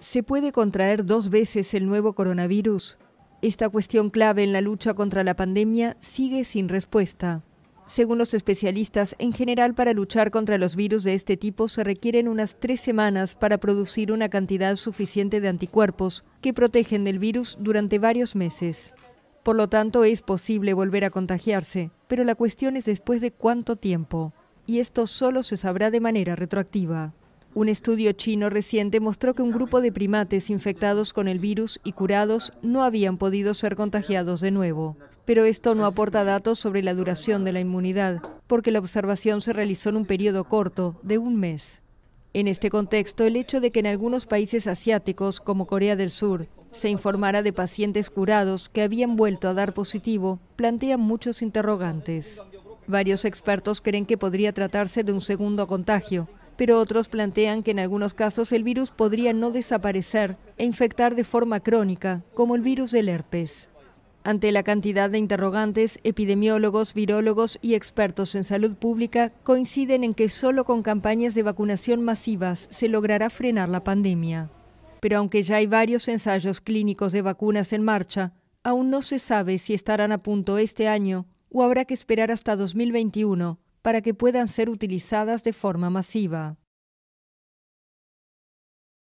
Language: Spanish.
¿Se puede contraer dos veces el nuevo coronavirus? Esta cuestión clave en la lucha contra la pandemia sigue sin respuesta. Según los especialistas, en general para luchar contra los virus de este tipo se requieren unas tres semanas para producir una cantidad suficiente de anticuerpos que protegen del virus durante varios meses. Por lo tanto, es posible volver a contagiarse, pero la cuestión es después de cuánto tiempo, y esto solo se sabrá de manera retroactiva. Un estudio chino reciente mostró que un grupo de primates infectados con el virus y curados no habían podido ser contagiados de nuevo. Pero esto no aporta datos sobre la duración de la inmunidad, porque la observación se realizó en un periodo corto, de un mes. En este contexto, el hecho de que en algunos países asiáticos, como Corea del Sur, se informara de pacientes curados que habían vuelto a dar positivo, plantea muchos interrogantes. Varios expertos creen que podría tratarse de un segundo contagio, pero otros plantean que en algunos casos el virus podría no desaparecer e infectar de forma crónica, como el virus del herpes. Ante la cantidad de interrogantes, epidemiólogos, virólogos y expertos en salud pública coinciden en que solo con campañas de vacunación masivas se logrará frenar la pandemia. Pero aunque ya hay varios ensayos clínicos de vacunas en marcha, aún no se sabe si estarán a punto este año o habrá que esperar hasta 2021 para que puedan ser utilizadas de forma masiva.